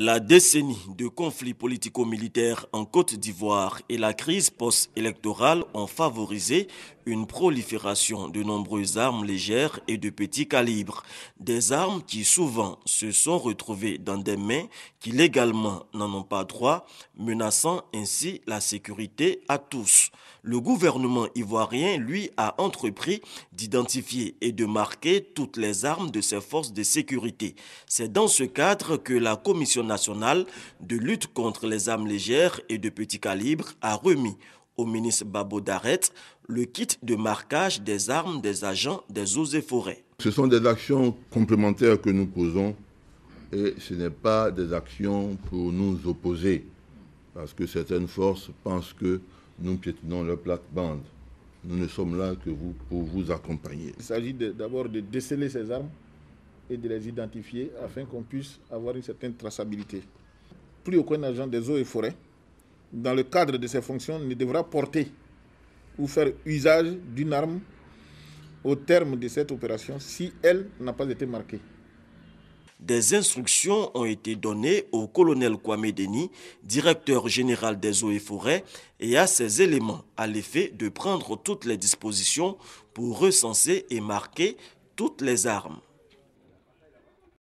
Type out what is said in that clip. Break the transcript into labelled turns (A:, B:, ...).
A: La décennie de conflits politico-militaires en Côte d'Ivoire et la crise post-électorale ont favorisé une prolifération de nombreuses armes légères et de petit calibre. Des armes qui souvent se sont retrouvées dans des mains qui légalement n'en ont pas droit, menaçant ainsi la sécurité à tous. Le gouvernement ivoirien, lui, a entrepris d'identifier et de marquer toutes les armes de ses forces de sécurité. C'est dans ce cadre que la commission nationale de lutte contre les armes légères et de petit calibre a remis au ministre Babo Daret le kit de marquage des armes des agents des eaux et forêts.
B: Ce sont des actions complémentaires que nous posons et ce n'est pas des actions pour nous opposer parce que certaines forces pensent que nous piétinons leur plate-bande. Nous ne sommes là que vous, pour vous accompagner. Il
C: s'agit d'abord de déceler ces armes et de les identifier afin qu'on puisse avoir une certaine traçabilité. Plus aucun agent des eaux et forêts, dans le cadre de ses fonctions, ne devra porter ou faire usage d'une arme au terme de cette opération si elle n'a pas été marquée.
A: Des instructions ont été données au colonel Kwame Deni, directeur général des eaux et forêts, et à ses éléments à l'effet de prendre toutes les dispositions pour recenser et marquer toutes les armes.